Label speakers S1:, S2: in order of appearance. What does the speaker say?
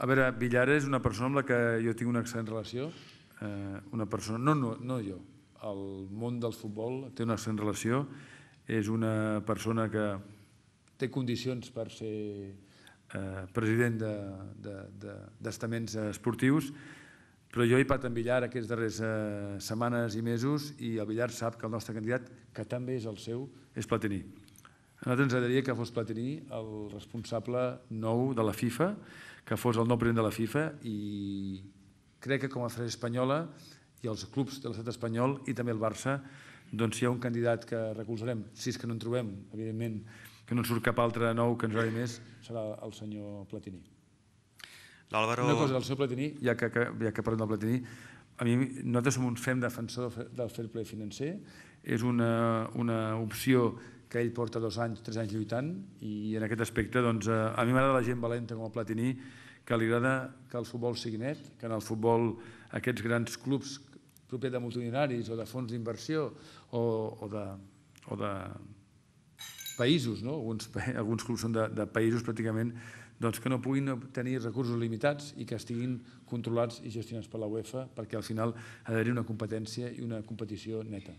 S1: A veure, Villara és una persona amb la que jo tinc una excel·lent relació. Eh, una persona, no, no, no jo, el món del futbol té una excel·lent relació. És una persona que té condicions per ser eh, president d'estaments de, de, de, esportius, però jo he patat en Villar aquests darrers eh, setmanes i mesos i el Villar sap que el nostre candidat, que també és el seu, és Platini. A nosaltres ens agradaria que fos Platini el responsable nou de la FIFA, que fos el nou president de la FIFA i crec que com a federació espanyola i els clubs de l'estat espanyol i també el Barça, doncs hi ha un candidat que recolzarem, si és que no en trobem, evidentment, que no en surt cap altre nou que ens agradi més,
S2: serà el senyor Platini.
S1: L'Àlvaro... Una cosa, el senyor Platini, ja que, ja que parlem del Platini, a mi, nosaltres som un fem defensor del fair play financer, és una, una opció que ell porta dos anys, tres anys lluitant i en aquest aspecte doncs, eh, a mi m'agrada la gent valenta com a Platiní que li agrada que el futbol sigui net, que en el futbol aquests grans clubs propers de multidinaris o de fons d'inversió o, o, de, o de països, no? alguns, alguns clubs són de, de països pràcticament, doncs que no puguin tenir recursos limitats i que estiguin controlats i gestionats per la UEFA perquè al final ha d'haver-hi una competència i una competició neta.